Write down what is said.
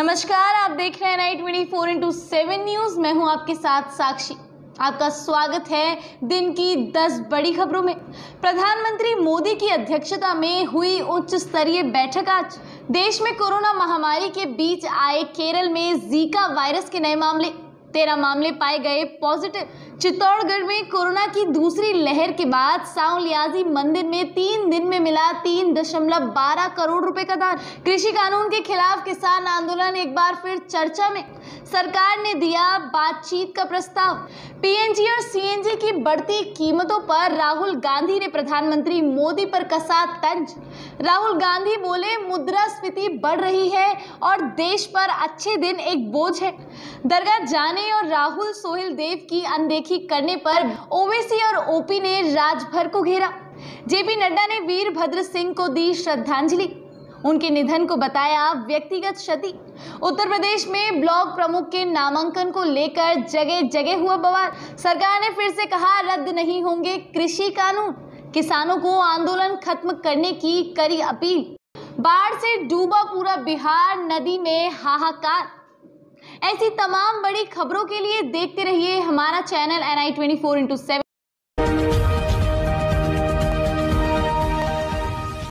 नमस्कार आप देख रहे हैं night twenty four into seven news मैं हूं आपके साथ साक्षी आपका स्वागत है दिन की दस बड़ी खबरों में प्रधानमंत्री मोदी की अध्यक्षता में हुई उच्च स्तरीय बैठक आज देश में कोरोना महामारी के बीच आए केरल में जीका वायरस के नए मामले तेरह मामले पाए गए पॉजिटिव चित्तौड़गढ़ में कोरोना की दूसरी लहर के बाद साउलियाजी मंदिर में तीन दिन में मिला तीन दशमलव बारह करोड़ रुपए का दान कृषि कानून के खिलाफ किसान आंदोलन एक बार फिर चर्चा में सरकार ने दिया बातचीत का प्रस्ताव पीएनजी और सीएनजी की बढ़ती कीमतों पर राहुल गांधी ने प्रधानमंत्री मोदी पर कसा तंज राहुल गांधी बोले मुद्रा स्फीति बढ़ रही है और देश पर अच्छे दिन एक बोझ है दरगाह जाने और राहुल सोहेल देव की अनदेखी ठीक करने पर ओवैसी और ओपी ने राजभर को घेरा जेपी नड्डा ने वीरभद्र सिंह को दी श्रद्धांजलि उनके निधन को बताया व्यक्तिगत क्षति उत्तर प्रदेश में ब्लॉक प्रमुख के नामांकन को लेकर जगह जगह हुआ बवाल सरकार ने फिर से कहा रद्द नहीं होंगे कृषि कानून किसानों को आंदोलन खत्म करने की करी अपील बाढ़ से डूबा पूरा बिहार नदी में हाहाकार ऐसी तमाम बड़ी खबरों के लिए देखते रहिए हमारा channel N I twenty four into seven